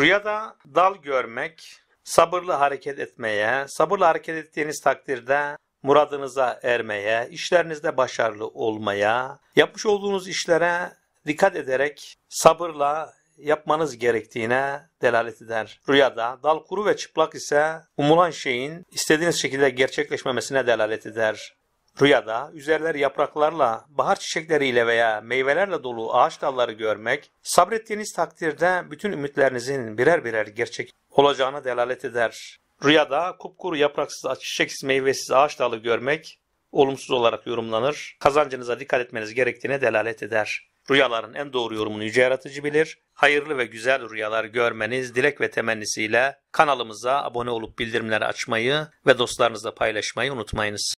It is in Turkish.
Rüyada dal görmek, sabırlı hareket etmeye, sabırlı hareket ettiğiniz takdirde muradınıza ermeye, işlerinizde başarılı olmaya, yapmış olduğunuz işlere dikkat ederek sabırla yapmanız gerektiğine delalet eder. Rüyada dal kuru ve çıplak ise umulan şeyin istediğiniz şekilde gerçekleşmemesine delalet eder. Rüyada üzerler yapraklarla, bahar çiçekleriyle veya meyvelerle dolu ağaç dalları görmek, sabrettiğiniz takdirde bütün ümitlerinizin birer birer gerçek olacağına delalet eder. Rüyada kupkuru yapraksız, çiçeksiz, meyvesiz ağaç dalı görmek olumsuz olarak yorumlanır. Kazancınıza dikkat etmeniz gerektiğine delalet eder. Rüyaların en doğru yorumunu yüce yaratıcı bilir. Hayırlı ve güzel rüyalar görmeniz dilek ve temennisiyle kanalımıza abone olup bildirimleri açmayı ve dostlarınızla paylaşmayı unutmayınız.